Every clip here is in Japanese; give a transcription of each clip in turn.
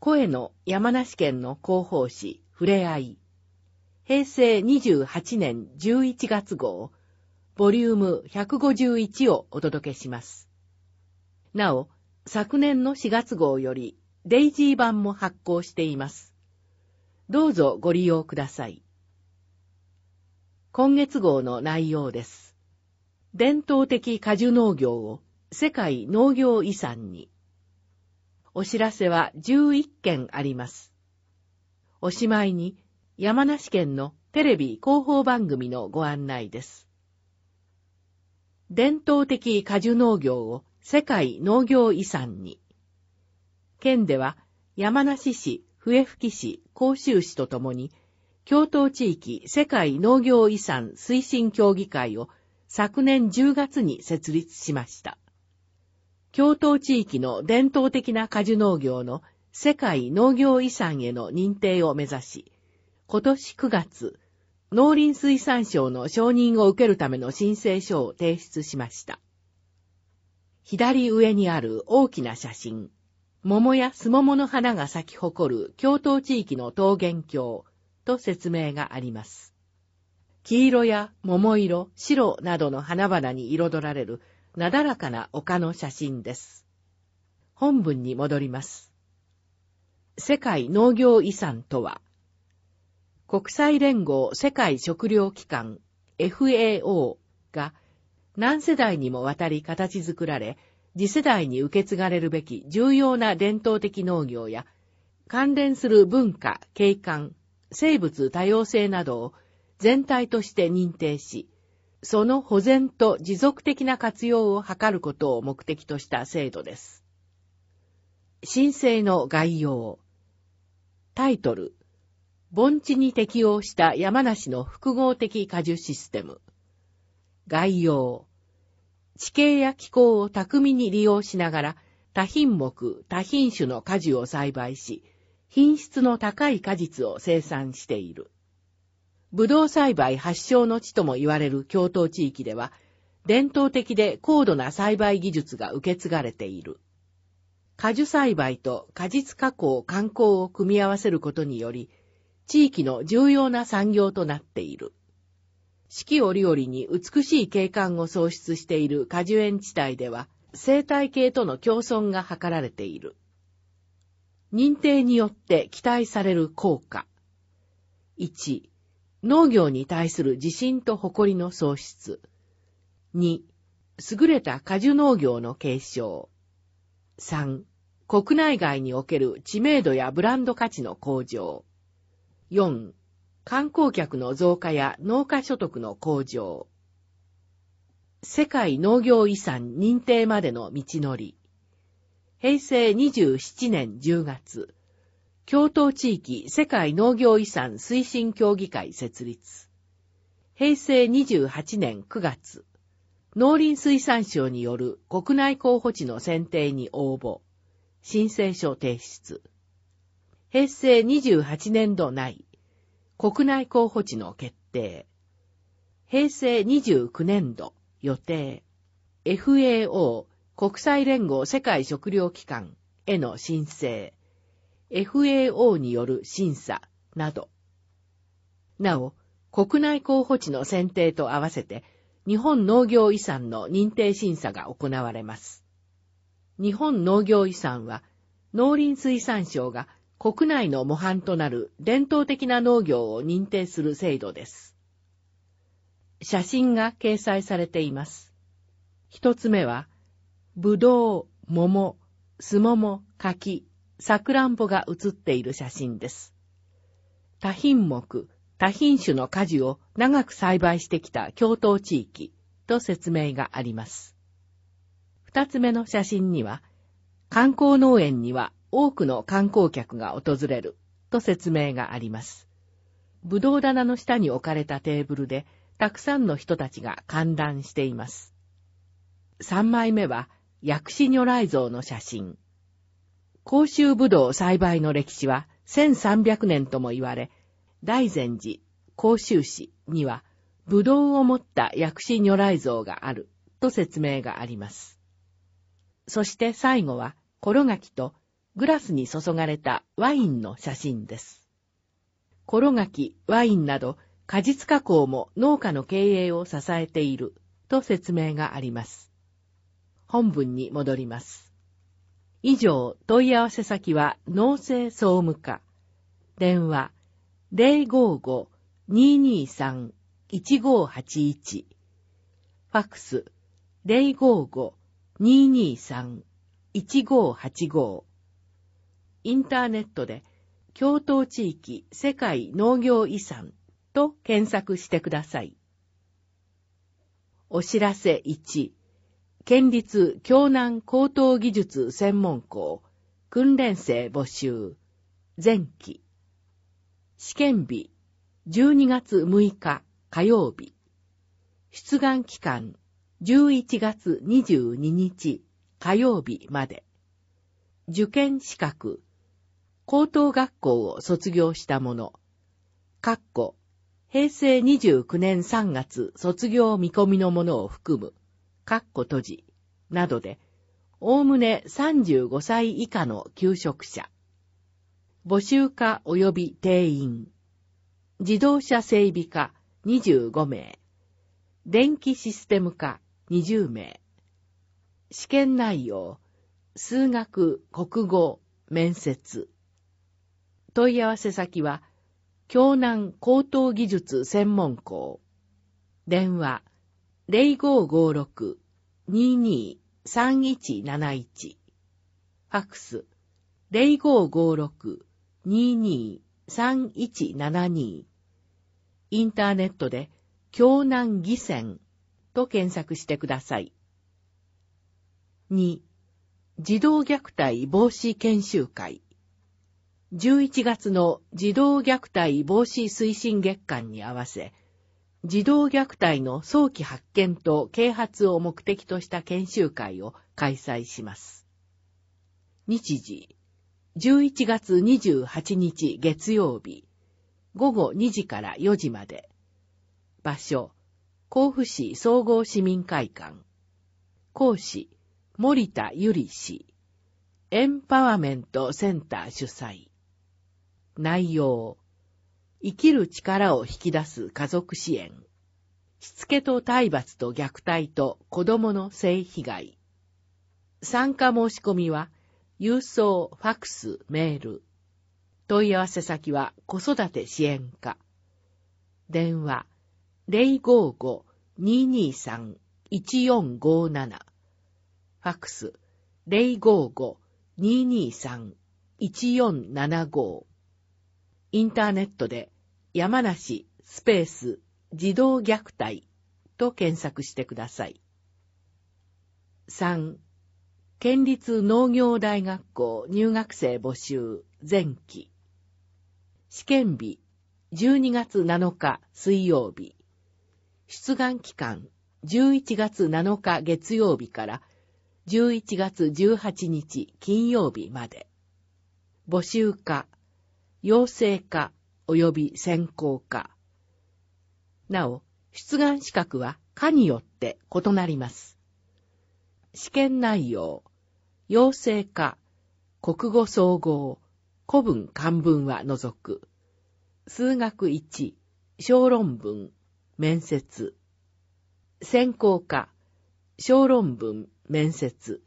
声の山梨県の広報誌、ふれあい。平成28年11月号、ボリューム151をお届けします。なお、昨年の4月号より、デイジー版も発行しています。どうぞご利用ください。今月号の内容です。伝統的果樹農業を世界農業遺産に。お知らせは11件あります。おしまいに、山梨県のテレビ広報番組のご案内です。伝統的果樹農業を世界農業遺産に。県では山梨市、笛吹市、甲州市とともに、京都地域世界農業遺産推進協議会を昨年10月に設立しました。共闘地域の伝統的な果樹農業の世界農業遺産への認定を目指し、今年9月、農林水産省の承認を受けるための申請書を提出しました。左上にある大きな写真、桃やすももの花が咲き誇る京都地域の桃源郷と説明があります。黄色や桃色、白などの花々に彩られるなだらかな丘の写真です。本文に戻ります。世界農業遺産とは、国際連合世界食糧機関 FAO が何世代にもわたり形作られ、次世代に受け継がれるべき重要な伝統的農業や、関連する文化、景観、生物多様性などを全体として認定し、その保全と持続的な活用を図ることを目的とした制度です。申請の概要。タイトル。盆地に適応した山梨の複合的果樹システム。概要。地形や気候を巧みに利用しながら、多品目、多品種の果樹を栽培し、品質の高い果実を生産している。ブドウ栽培発祥の地とも言われる京都地域では、伝統的で高度な栽培技術が受け継がれている。果樹栽培と果実加工、観光を組み合わせることにより、地域の重要な産業となっている。四季折々に美しい景観を創出している果樹園地帯では、生態系との共存が図られている。認定によって期待される効果。1、農業に対する自信と誇りの喪失。2、優れた果樹農業の継承。3、国内外における知名度やブランド価値の向上。4、観光客の増加や農家所得の向上。世界農業遺産認定までの道のり。平成27年10月。京都地域世界農業遺産推進協議会設立。平成28年9月、農林水産省による国内候補地の選定に応募。申請書提出。平成28年度内、国内候補地の決定。平成29年度予定。FAO 国際連合世界食糧機関への申請。FAO による審査など。なお、国内候補地の選定と合わせて、日本農業遺産の認定審査が行われます。日本農業遺産は、農林水産省が国内の模範となる伝統的な農業を認定する制度です。写真が掲載されています。一つ目は、ぶどう、桃、すもも、柿、サクランぼが写っている写真です。多品目、多品種の果樹を長く栽培してきた共闘地域と説明があります。二つ目の写真には、観光農園には多くの観光客が訪れると説明があります。ぶどう棚の下に置かれたテーブルで、たくさんの人たちが観覧しています。三枚目は、薬師如来像の写真。甲州ぶどう栽培の歴史は1300年とも言われ、大善寺、甲州市には、ぶどうを持った薬師如来像があると説明があります。そして最後は、コロガキとグラスに注がれたワインの写真です。コロガキ、ワインなど果実加工も農家の経営を支えていると説明があります。本文に戻ります。以上問い合わせ先は農政総務課。電話055-223-1581。ファックス055-223-1585。インターネットで、京都地域世界農業遺産と検索してください。お知らせ1。県立京南高等技術専門校訓練生募集前期試験日12月6日火曜日出願期間11月22日火曜日まで受験資格高等学校を卒業した者かっこ平成29年3月卒業見込みの者を含むかっこ閉じ、などで、おおむね35歳以下の求職者、募集課及び定員、自動車整備課25名、電気システム課20名、試験内容、数学、国語、面接。問い合わせ先は、京南高等技術専門校。電話、0556 2 3 1 7 1ファックス0556-223172インターネットで京南義線と検索してください。2. 児童虐待防止研修会11月の児童虐待防止推進月間に合わせ児童虐待の早期発見と啓発を目的とした研修会を開催します。日時、11月28日月曜日、午後2時から4時まで。場所、甲府市総合市民会館。講師、森田ゆり氏。エンパワメントセンター主催。内容、生きる力を引き出す家族支援。しつけと体罰と虐待と子供の性被害。参加申し込みは、郵送、ファクス、メール。問い合わせ先は子育て支援課。電話055-223-1457。ファクス055-223-1475。インターネットで山梨スペース児童虐待と検索してください。3. 県立農業大学校入学生募集前期試験日12月7日水曜日出願期間11月7日月曜日から11月18日金曜日まで募集課陽性化及び専攻化。なお、出願資格は科によって異なります。試験内容、陽性化、国語総合、古文漢文は除く、数学1、小論文、面接、専攻科、小論文、面接、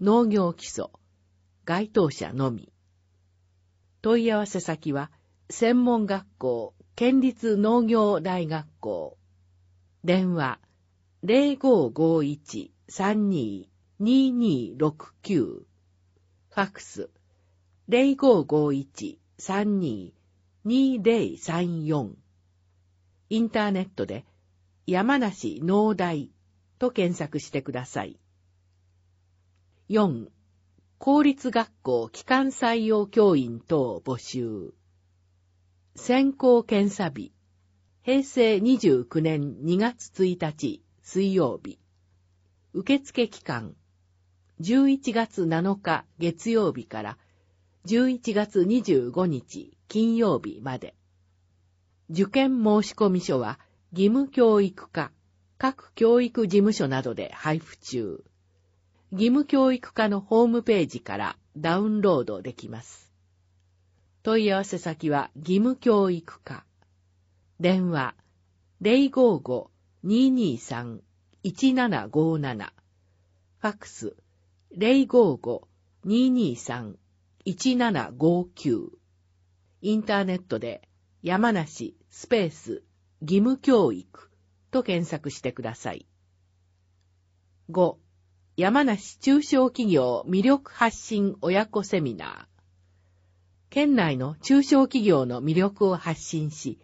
農業基礎、該当者のみ。問い合わせ先は、専門学校、県立農業大学校。電話、0551-32-2269。ファクス、0551-32-2034。インターネットで、山梨農大と検索してください。4. 公立学校機関採用教員等募集。選考検査日、平成29年2月1日水曜日。受付期間、11月7日月曜日から11月25日金曜日まで。受験申込書は義務教育課、各教育事務所などで配布中。義務教育課のホームページからダウンロードできます。問い合わせ先は義務教育課。電話055-223-1757。ファックス055-223-1759。インターネットで山梨スペース義務教育と検索してください。5山梨中小企業魅力発信親子セミナー。県内の中小企業の魅力を発信し、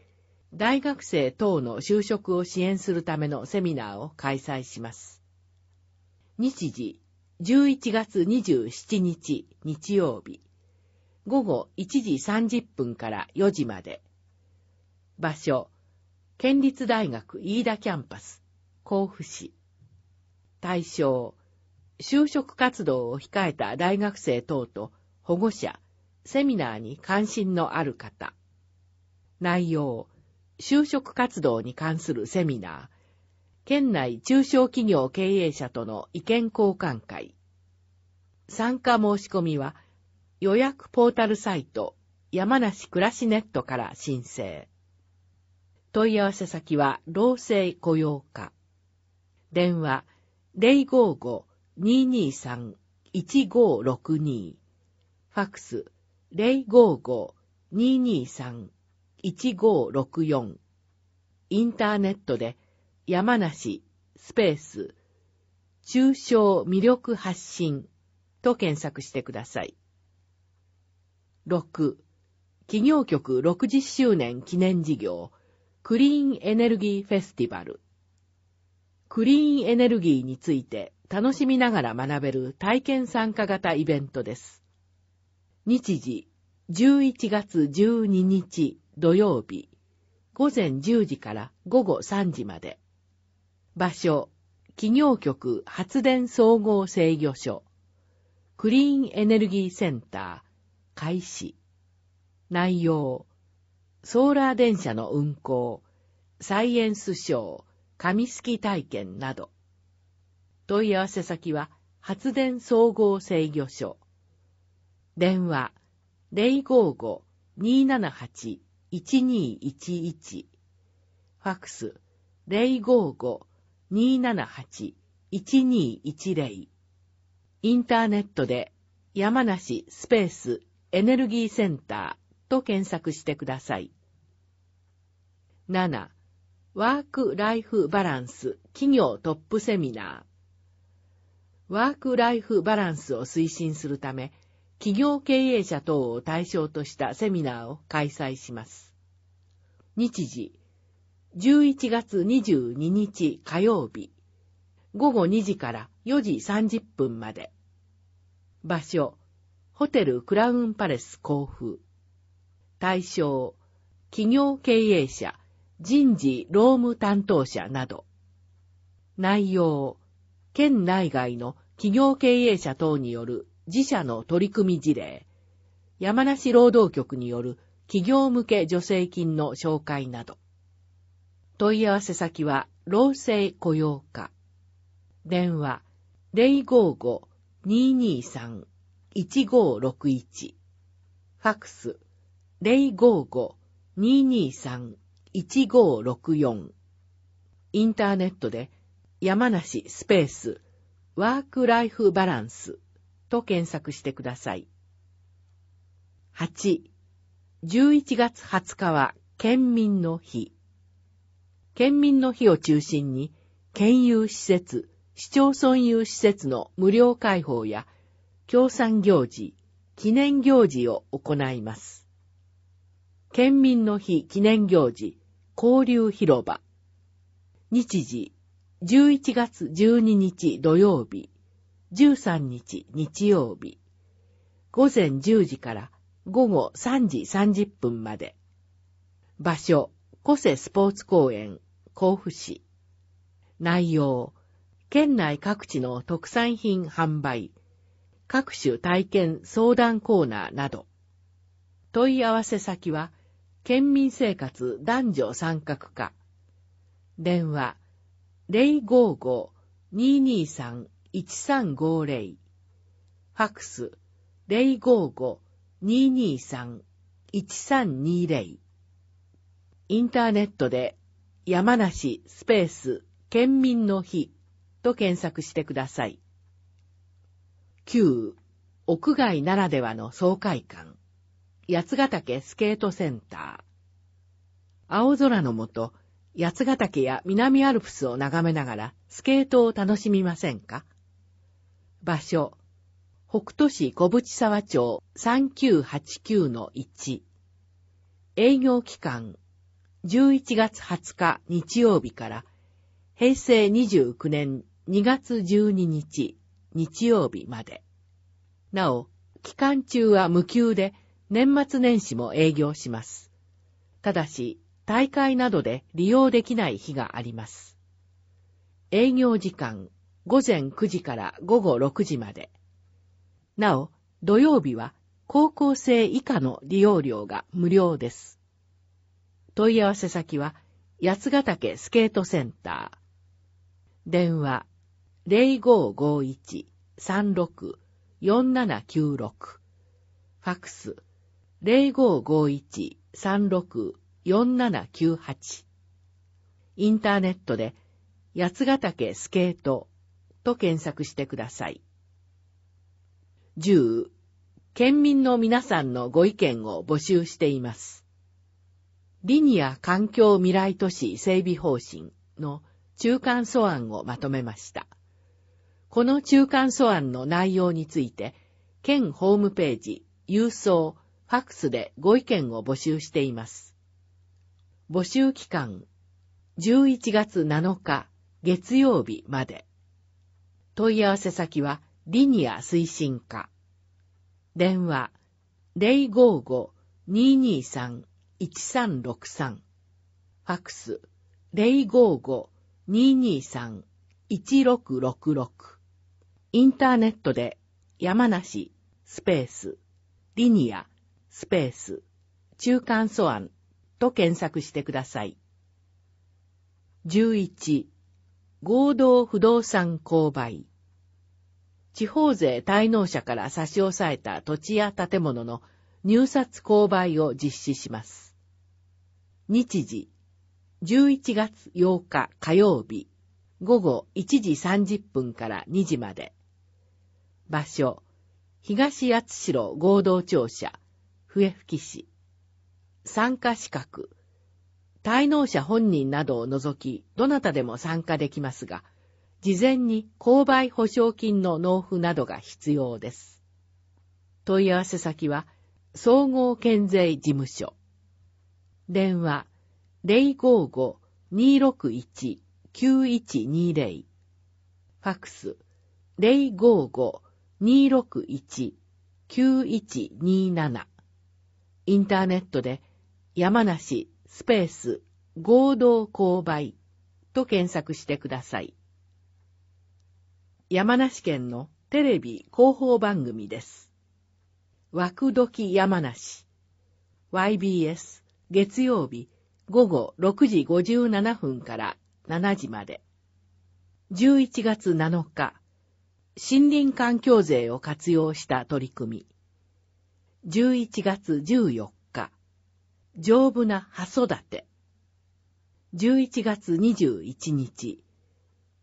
大学生等の就職を支援するためのセミナーを開催します。日時、11月27日日曜日、午後1時30分から4時まで。場所、県立大学飯田キャンパス、甲府市。対象、就職活動を控えた大学生等と保護者、セミナーに関心のある方。内容、就職活動に関するセミナー、県内中小企業経営者との意見交換会。参加申し込みは、予約ポータルサイト、山梨暮らしネットから申請。問い合わせ先は、老生雇用課。電話、055 223-1562ファックス055-223-1564インターネットで山梨スペース中小魅力発信と検索してください。6企業局60周年記念事業クリーンエネルギーフェスティバルクリーンエネルギーについて楽しみながら学べる体験参加型イベントです。日時、11月12日土曜日、午前10時から午後3時まで。場所、企業局発電総合制御所、クリーンエネルギーセンター、開始。内容、ソーラー電車の運行、サイエンスショー、紙すき体験など。問い合わせ先は、発電総合制御所。電話、055-278-1211。ファックス、055-278-1210。インターネットで、山梨スペースエネルギーセンターと検索してください。7. ワーク・ライフ・バランス企業トップセミナーワーク・ライフ・バランスを推進するため、企業経営者等を対象としたセミナーを開催します。日時、11月22日火曜日、午後2時から4時30分まで。場所、ホテルクラウンパレス甲府。対象、企業経営者、人事労務担当者など。内容、県内外の企業経営者等による自社の取り組み事例、山梨労働局による企業向け助成金の紹介など。問い合わせ先は、労政雇用課。電話、055-223-1561。ファクス、055-223-1564。インターネットで、山梨スペースワークライフバランスと検索してください。8、11月20日は県民の日。県民の日を中心に、県有施設、市町村有施設の無料開放や、協賛行事、記念行事を行います。県民の日記念行事、交流広場。日時、11月12日土曜日、13日日曜日、午前10時から午後3時30分まで。場所、古瀬スポーツ公園、甲府市。内容、県内各地の特産品販売、各種体験相談コーナーなど。問い合わせ先は、県民生活男女参画課。電話055-223-1350ファクス055-223-1320インターネットで山梨スペース県民の日と検索してください。9. 屋外ならではの爽快感。八ヶ岳スケートセンター。青空のもと、八ヶ岳や南アルプスを眺めながらスケートを楽しみませんか場所、北斗市小淵沢町3989-1営業期間11月20日日曜日から平成29年2月12日日曜日まで。なお、期間中は無休で年末年始も営業します。ただし、大会などで利用できない日があります。営業時間午前9時から午後6時まで。なお、土曜日は高校生以下の利用料が無料です。問い合わせ先は、八ヶ岳スケートセンター。電話0551-36-4796。ファックス0551-36-4796。4798インターネットで八ヶ岳スケートと検索してください。10県民の皆さんのご意見を募集しています。リニア環境未来都市整備方針の中間素案をまとめました。この中間素案の内容について、県ホームページ、郵送、ファックスでご意見を募集しています。募集期間11月7日月曜日まで。問い合わせ先はリニア推進課。電話055-223-1363。ファックス055-223-1666。インターネットで山梨スペースリニアスペース中間素案と検索してください。11合同不動産購買地方税滞納者から差し押さえた土地や建物の入札購買を実施します。日時11月8日火曜日午後1時30分から2時まで場所東八代合同庁舎笛吹市参加資格。滞納者本人などを除き、どなたでも参加できますが、事前に購買保証金の納付などが必要です。問い合わせ先は、総合県税事務所。電話055-261-9120。ファックス055-261-9127。インターネットで、山梨、スペース、合同購買と検索してください。山梨県のテレビ広報番組です。枠時山梨 YBS 月曜日午後6時57分から7時まで11月7日森林環境税を活用した取り組み11月14日丈夫な葉育て。11月21日、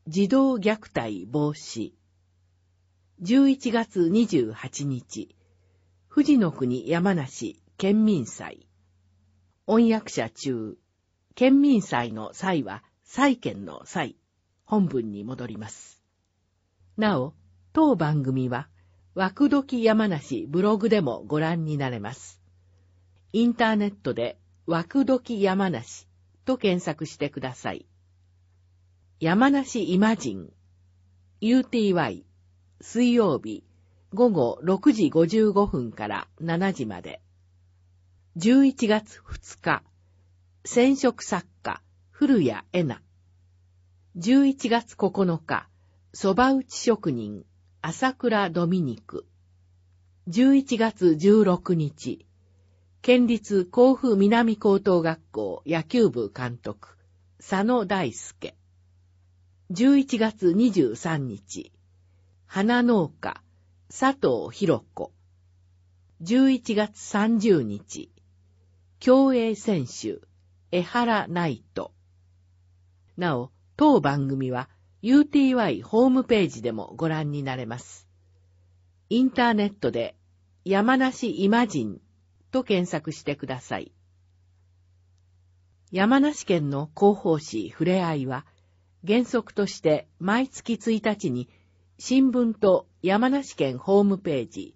児童虐待防止。11月28日、富士の国山梨県民祭。音訳者中、県民祭の祭は、祭権の祭、本文に戻ります。なお、当番組は、枠時山梨ブログでもご覧になれます。インターネットで、枠時山梨と検索してください。山梨イマジン UTY 水曜日午後6時55分から7時まで11月2日染色作家古谷恵奈11月9日蕎麦打ち職人朝倉ドミニク11月16日県立甲府南高等学校野球部監督、佐野大輔。11月23日、花農家、佐藤博子。11月30日、競泳選手、江原内斗。なお、当番組は UTY ホームページでもご覧になれます。インターネットで山梨イマジンと検索してください。山梨県の広報誌ふれあいは、原則として毎月1日に新聞と山梨県ホームページ、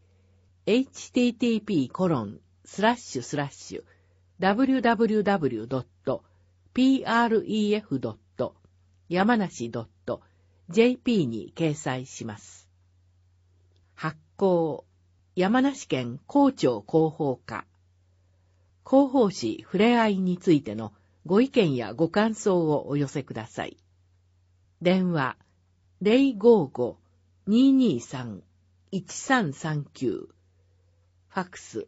http w www.pref. 山梨 .jp に掲載します。発行山梨県校長広報課、広報誌ふれあいについてのご意見やご感想をお寄せください。電話055-223-1339ファクス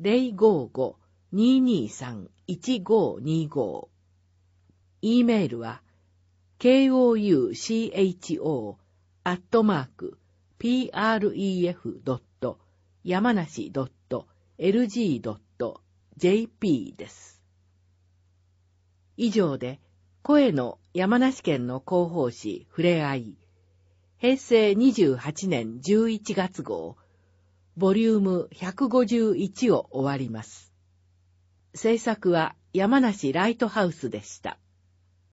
055-223-1525 e メールは koucho アットマーク pref.com 山梨 .lg.jp です。以上で、声の山梨県の広報誌ふれあい、平成28年11月号、ボリューム151を終わります。制作は山梨ライトハウスでした。